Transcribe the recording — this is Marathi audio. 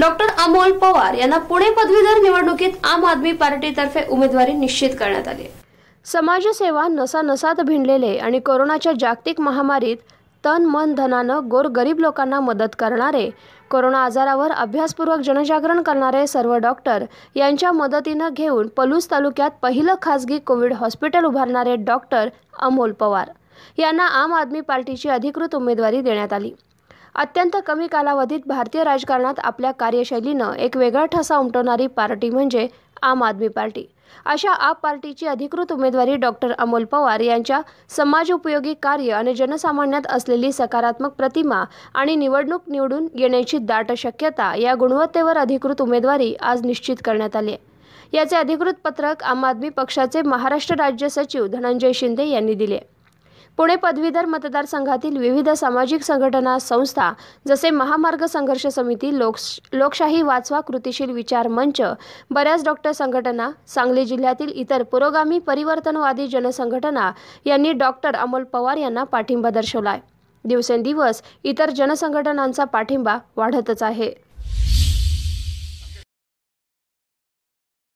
डॉक्टर अमोल पवार यांना पुणे पदवीधर निवडणुकीत आम आदमी पार्टीतर्फे उमेदवारी निश्चित करण्यात आली समाजसेवा नसात भिनलेले आणि कोरोनाच्या जागतिक महामारीत तन मन धनानं गोर गरीब लोकांना मदत करणारे कोरोना आजारावर अभ्यासपूर्वक जनजागरण करणारे सर्व डॉक्टर यांच्या मदतीनं घेऊन पलूस तालुक्यात पहिलं खासगी कोविड हॉस्पिटल उभारणारे डॉक्टर अमोल पवार यांना आम आदमी पार्टीची अधिकृत उमेदवारी देण्यात आली अत्यंत कमी कालावधीत भारतीय राजकारणात आपल्या कार्यशैलीनं एक वेगळा ठसा उमटवणारी पार्टी म्हणजे आम आदमी पार्टी अशा आप पार्टीची अधिकृत उमेदवारी डॉक्टर अमोल पवार यांच्या समाजोपयोगी कार्य आणि जनसामान्यात असलेली सकारात्मक प्रतिमा आणि निवडणूक निवडून येण्याची दाट शक्यता या गुणवत्तेवर अधिकृत उमेदवारी आज निश्चित करण्यात आली आहे याचे अधिकृत पत्रक आम आदमी पक्षाचे महाराष्ट्र राज्य सचिव धनंजय शिंदे यांनी दिले पुणे पदवीधर मतदारसंघातील विविध सामाजिक संघटना संस्था जसे महामार्ग संघर्ष समिती लोक लोकशाही वाचवा कृतिशील विचार मंच बऱ्याच डॉक्टर संघटना सांगली जिल्ह्यातील इतर पुरोगामी परिवर्तनवादी जनसंघटना यांनी डॉक्टर अमोल पवार यांना पाठिंबा दर्शवलाय दिवसेंदिवस इतर जनसंघटनांचा पाठिंबा वाढतच आहे